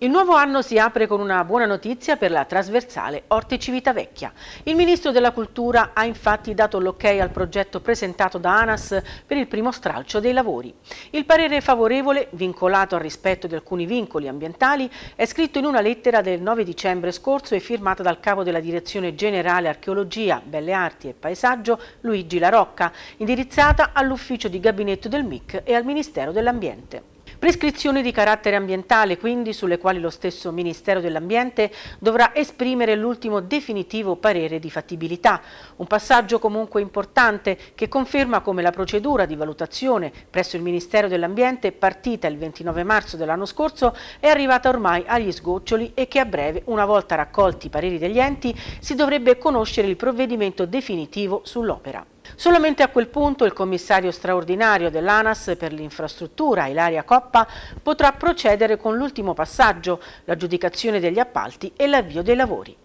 Il nuovo anno si apre con una buona notizia per la trasversale Orte Civitavecchia. Il Ministro della Cultura ha infatti dato l'ok ok al progetto presentato da ANAS per il primo stralcio dei lavori. Il parere favorevole, vincolato al rispetto di alcuni vincoli ambientali, è scritto in una lettera del 9 dicembre scorso e firmata dal capo della Direzione Generale Archeologia, Belle Arti e Paesaggio, Luigi Larocca, indirizzata all'ufficio di gabinetto del MIC e al Ministero dell'Ambiente. Prescrizioni di carattere ambientale, quindi, sulle quali lo stesso Ministero dell'Ambiente dovrà esprimere l'ultimo definitivo parere di fattibilità. Un passaggio comunque importante che conferma come la procedura di valutazione presso il Ministero dell'Ambiente, partita il 29 marzo dell'anno scorso, è arrivata ormai agli sgoccioli e che a breve, una volta raccolti i pareri degli enti, si dovrebbe conoscere il provvedimento definitivo sull'opera. Solamente a quel punto il commissario straordinario dell'ANAS per l'infrastruttura, Ilaria Coppa, potrà procedere con l'ultimo passaggio, l'aggiudicazione degli appalti e l'avvio dei lavori.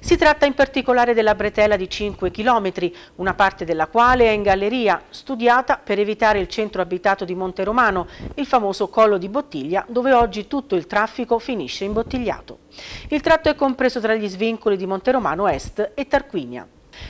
Si tratta in particolare della bretella di 5 km, una parte della quale è in galleria, studiata per evitare il centro abitato di Monte Romano, il famoso collo di bottiglia dove oggi tutto il traffico finisce imbottigliato. Il tratto è compreso tra gli svincoli di Monte Romano Est e Tarquinia.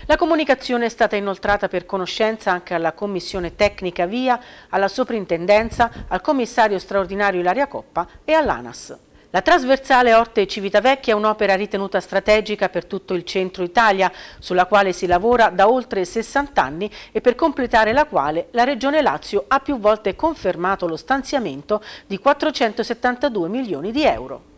La comunicazione è stata inoltrata per conoscenza anche alla Commissione Tecnica Via, alla Soprintendenza, al Commissario straordinario Ilaria Coppa e all'ANAS. La trasversale Orte Civitavecchia è un'opera ritenuta strategica per tutto il centro Italia, sulla quale si lavora da oltre 60 anni e per completare la quale la Regione Lazio ha più volte confermato lo stanziamento di 472 milioni di euro.